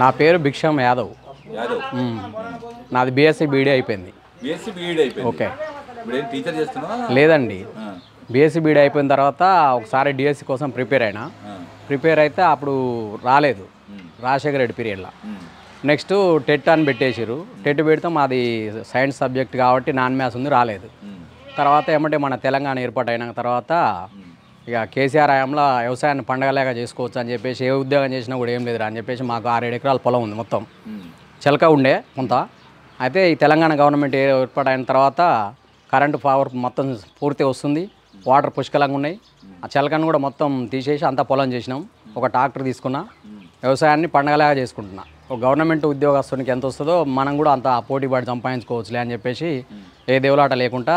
నా పేరు భిక్షం యాదవ్ నాది బీఎస్సీ బీడీ అయిపోయింది ఓకే లేదండి బీఎస్సీ బీడీ అయిపోయిన తర్వాత ఒకసారి డిఎస్సి కోసం ప్రిపేర్ అయినా ప్రిపేర్ అయితే అప్పుడు రాలేదు రాజశేఖర రెడ్డి పీరియడ్లో నెక్స్ట్ టెట్ అని పెట్టేసారు టెట్ పెడితే మాది సైన్స్ సబ్జెక్ట్ కాబట్టి నాన్ మ్యాథ్స్ ఉంది రాలేదు తర్వాత ఏమంటే మన తెలంగాణ ఏర్పాటు అయిన తర్వాత ఇక కేసీఆర్ హయాంలో వ్యవసాయాన్ని పండగలేగా చేసుకోవచ్చు అని చెప్పేసి ఏ ఉద్యోగం చేసినా కూడా ఏం లేదురా అని చెప్పేసి మాకు ఆరేడు ఎకరాల పొలం ఉంది మొత్తం చిలక ఉండే కొంత అయితే ఈ తెలంగాణ గవర్నమెంట్ ఏర్పాటైన తర్వాత కరెంటు పవర్ మొత్తం పూర్తి వస్తుంది వాటర్ పుష్కలంగా ఉన్నాయి ఆ చిలకను కూడా మొత్తం తీసేసి అంతా పొలం చేసినాం ఒక ట్రాక్టర్ తీసుకున్నా వ్యవసాయాన్ని పండగలాగా చేసుకుంటున్నా ఒక గవర్నమెంట్ ఉద్యోగస్తునికి ఎంత వస్తుందో మనం కూడా అంత పోటీ పడి సంపాదించుకోవచ్చులే అని చెప్పేసి ఏ దేవులాట లేకుండా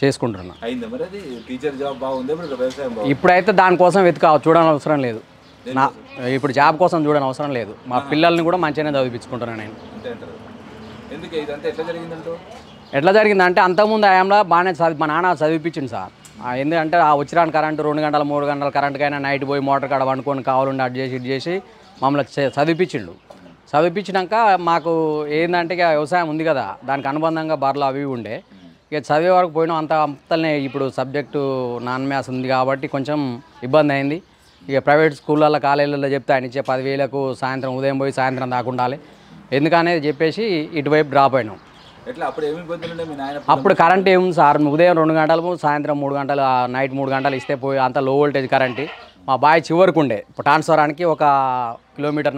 చేసుకుంటున్నా ఇప్పుడైతే దానికోసం వెతుక చూడని అవసరం లేదు నా ఇప్పుడు జాబ్ కోసం చూడని అవసరం లేదు మా పిల్లల్ని కూడా మంచిగానే చదివించుకుంటున్నాను నేను ఎట్లా జరిగిందంటే అంతకుముందు ఆయన బాగానే చదివి మా నాన్న చదివిపించింది సార్ ఎందుకంటే ఆ వచ్చిరాని కరెంటు రెండు గంటల మూడు గంటల కరెంటుకైనా నైట్ పోయి మోటార్ కాడ వండుకొని కావాలండి అటు చేసి చేసి మమ్మల్ని చదివిపించిండు చదివిపించినాక మాకు ఏంటంటే ఇక వ్యవసాయం ఉంది కదా దానికి అనుబంధంగా బర్లు అవి ఉండే ఇక చదివే వరకు పోయినా అంత అంతనే ఇప్పుడు సబ్జెక్టు నాన్మ్యాస్ ఉంది కాబట్టి కొంచెం ఇబ్బంది అయింది ఇక ప్రైవేట్ స్కూళ్ళల్లో కాలేజీలలో చెప్తే ఆయన ఇచ్చే పదివేలకు సాయంత్రం ఉదయం పోయి సాయంత్రం దాకుండాలి ఎందుకనేది చెప్పేసి ఇటువైపు డ్రాప్ అయినాం అప్పుడు కరెంట్ ఏముంది సార్ ఉదయం రెండు గంటలు సాయంత్రం మూడు గంటలు నైట్ మూడు గంటలు ఇస్తే పోయి అంత లో వోల్టేజ్ కరెంట్ మా బాయ్ చివరికి ఉండే ట్రాన్స్ఫరానికి ఒక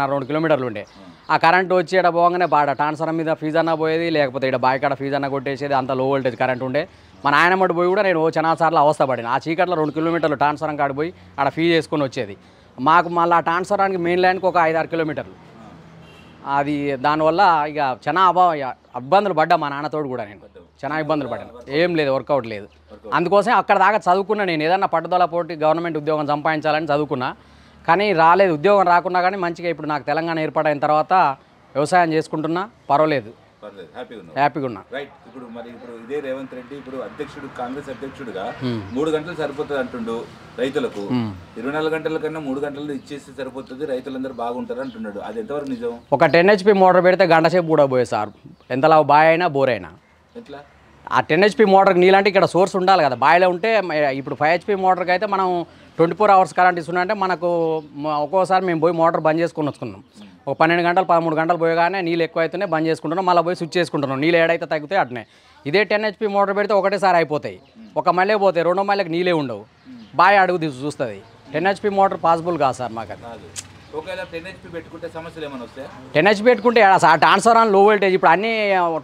నా రెండు కిలోమీటర్లు ఉండే ఆ కరెంట్ వచ్చి ఇక్కడ పోగానే బాడ ట్రాన్స్ఫర్ మీద ఫీజు అన్న పోయేది లేకపోతే ఇక్కడ బాయికాడ ఫీజు అన్న కొట్టేసేది అంత లో వోల్టేజ్ కరెంట్ ఉండే మా మటు పోయి కూడా నేను ఓ సార్లు అవస్థ పడిన ఆ చీకట్లో రెండు కిలోమీటర్లు ట్రాన్స్ఫర్ కాడ పోయి ఆడ ఫీజు వేసుకొని వచ్చేది మాకు మళ్ళీ ఆ ట్రాన్స్ఫారానికి మెయిన్ లైన్కి ఒక ఐదారు కిలోమీటర్లు అది దానివల్ల ఇక చాలా అభావ ఇబ్బందులు పడ్డా మా నాన్నతోడు కూడా నేను చాలా ఇబ్బందులు పడ్డాను ఏం లేదు వర్కౌట్ లేదు అందుకోసం అక్కడ దాకా చదువుకున్నా నేను ఏదన్నా పట్టుదల పోటీ గవర్నమెంట్ ఉద్యోగం సంపాదించాలని చదువుకున్నా కానీ రాలేదు ఉద్యోగం రాకుండా కానీ మంచిగా ఇప్పుడు నాకు తెలంగాణ ఏర్పాటైన తర్వాత వ్యవసాయం చేసుకుంటున్నా పర్వాలేదు హ్యాపీగా ఉన్నా రైట్ ఇప్పుడు మరి ఇప్పుడు ఇదే రేవంత్ రెడ్డి ఇప్పుడు అధ్యక్షుడు కాంగ్రెస్ అధ్యక్షుడుగా మూడు గంటలు సరిపోతుంది అంటుండు రైతులకు ఇరవై నాలుగు గంటల కన్నా మూడు గంటలు ఇచ్చేసి సరిపోతుంది రైతులందరూ బాగుంటారు అంటున్నాడు అది ఎంతవరకు నిజం ఒక టెన్ హెచ్పి మోటార్ పెడితే గంట సేపు కూడా పోయే సార్ ఎంతలా బాయ్ అయినా బోర్ అయినా ఎట్లా ఆ టెన్ హెచ్పి మోటార్కి నీళ్ళంటే ఇక్కడ సోర్స్ ఉండాలి కదా బాయిలో ఉంటే ఇప్పుడు ఫైవ్ హెచ్పి మోటార్కి అయితే మనం ట్వంటీ ఫోర్ అవర్స్ కరెంట్ ఇస్తుందంటే మనకు ఒక్కోసారి మేము పోయి మోటార్ బంద్ చేసుకుని వచ్చుకున్నాం ఒక పన్నెండు గంటలు పదమూడు గంటలు పోయగానే నీళ్ళు ఎక్కువ అవుతున్నాయి బంద్ చేసుకుంటున్నాం మళ్ళీ పోయి స్విచ్ చేసుకుంటున్నాం నీళ్ళు ఏడైతే తగ్గితే అట్నే ఇదే టెన్ హెచ్పి మోటార్ పెడితే ఒకటేసారి అయిపోతాయి ఒక మళ్ళీ పోతాయి రెండో మళ్ళీకి నీళ్ళే ఉండవు బాయ్ అడుగు తీసి చూస్తుంది టెన్ హెచ్పి మోటార్ పాసిబుల్ కాదు సార్ మాకు టెన్ హెచ్పి పెట్టుకుంటే సమస్యలు ఏమైనా వస్తాయి లో వోల్టేజ్ ఇప్పుడు అన్ని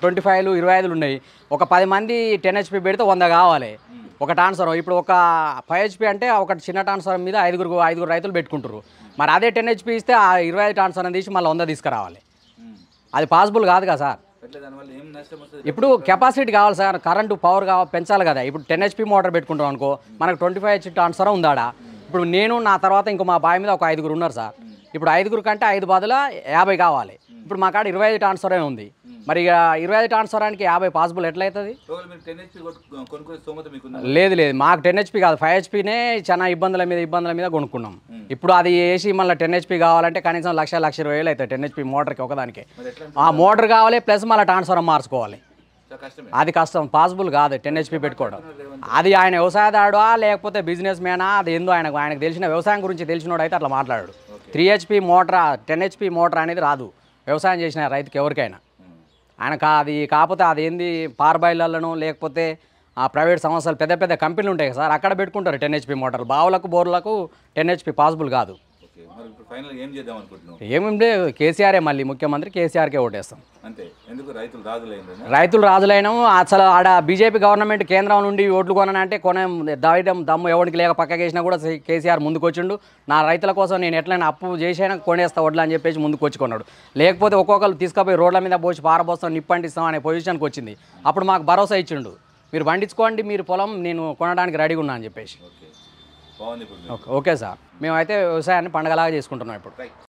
ట్వంటీ ఫైవ్లు ఇరవై ఐదులు ఉన్నాయి ఒక పది మంది టెన్ హెచ్పి పెడితే వంద కావాలి ఒక ట్రాన్స్ఫర్ ఇప్పుడు ఒక ఫైవ్ హెచ్పి అంటే ఒక చిన్న ట్రాన్స్ఫర్ మీద ఐదుగురు ఐదుగురు రైతులు పెట్టుకుంటారు మరి అదే టెన్ హెచ్పి ఇస్తే ఆ ఇరవై ఐదు ట్రాన్స్ఫర్ తీసి మళ్ళీ వంద తీసుకురావాలి అది పాసిబుల్ కాదు కదా సార్ ఇప్పుడు కెపాసిటీ కావాలి సార్ కరెంటు పవర్ కావాలి పెంచాలి కదా ఇప్పుడు టెన్ హెచ్పి మోటార్ పెట్టుకుంటాం అనుకో మనకు ట్వంటీ ఫైవ్ హెచ్ ట్రాన్స్ఫర్ ఉందాడా ఇప్పుడు నేను నా తర్వాత ఇంకో మా బావి మీద ఒక ఐదుగురు ఉన్నారు సార్ ఇప్పుడు ఐదుగురు కంటే ఐదు బదుల యాభై కావాలి ఇప్పుడు మా కాడ ఇరవై ఐదు అయి ఉంది మరి ఇక ఇరవై ఐదు అని యాభై పాసిబుల్ ఎట్లయితుంది లేదు లేదు మాకు టెన్ హెచ్పి కాదు ఫైవ్ హెచ్పీనే చాలా ఇబ్బందుల మీద ఇబ్బందుల మీద కొనుక్కున్నాం ఇప్పుడు అది వేసి మళ్ళీ టెన్ హెచ్పి కావాలంటే కనీసం లక్ష లక్ష ఇరవై వేలు అవుతాయి టెన్ హెచ్పి మోటార్కి ఒకదానికి ఆ మోటార్ కావాలి ప్లస్ మళ్ళీ ట్రాన్స్ఫర్ మార్చుకోవాలి అది కష్టం పాసిబుల్ కాదు టెన్ హెచ్పి పెట్టుకోవడం అది ఆయన వ్యవసాయదారుడా లేకపోతే బిజినెస్ మ్యానా అది ఏందో ఆయనకు ఆయనకు తెలిసిన వ్యవసాయం గురించి తెలిసినోడు అయితే అట్లా మాట్లాడాడు three HP motor ten HP motor అనేది రాదు వ్యవసాయం చేసిన రైతుకి ఎవరికైనా ఆయన కా అది కాకపోతే అది ఏంది పార్బాయిలలోనూ లేకపోతే ఆ ప్రైవేట్ సంస్థలు పెద్ద పెద్ద కంపెనీలు ఉంటాయి సార్ అక్కడ పెట్టుకుంటారు టెన్ హెచ్పి మోటార్లు బావులకు బోర్లకు టెన్ హెచ్పి పాసిబుల్ కాదు మరి ఇప్పుడు ఏమంటే కేసీఆరే మళ్ళీ ముఖ్యమంత్రి కేసీఆర్కే ఓటేస్తాం రైతులు రాజులైన అసలు ఆడ బీజేపీ గవర్నమెంట్ కేంద్రం నుండి ఓట్లు కొనంటే కొనే దాయిడం దమ్ము ఎవరికి లేక పక్కకేసినా కూడా కేసీఆర్ ముందుకు వచ్చిండు నా రైతుల కోసం నేను ఎట్లయినా అప్పు చేసైనా కొనేస్తా వడ్లు అని చెప్పేసి ముందుకు వచ్చి లేకపోతే ఒక్కొక్కరు తీసుకుపోయి రోడ్ల మీద పోసి పారబోస్తాం నిప్పంటిస్తాం అనే పొజిషన్కి వచ్చింది అప్పుడు మాకు భరోసా ఇచ్చిండు మీరు పండించుకోండి మీరు పొలం నేను కొనడానికి రెడీగా ఉన్నా అని చెప్పేసి ఓకే సార్ మేమైతే వ్యవసాయాన్ని పండగలాగా చేసుకుంటున్నాం ఇప్పుడు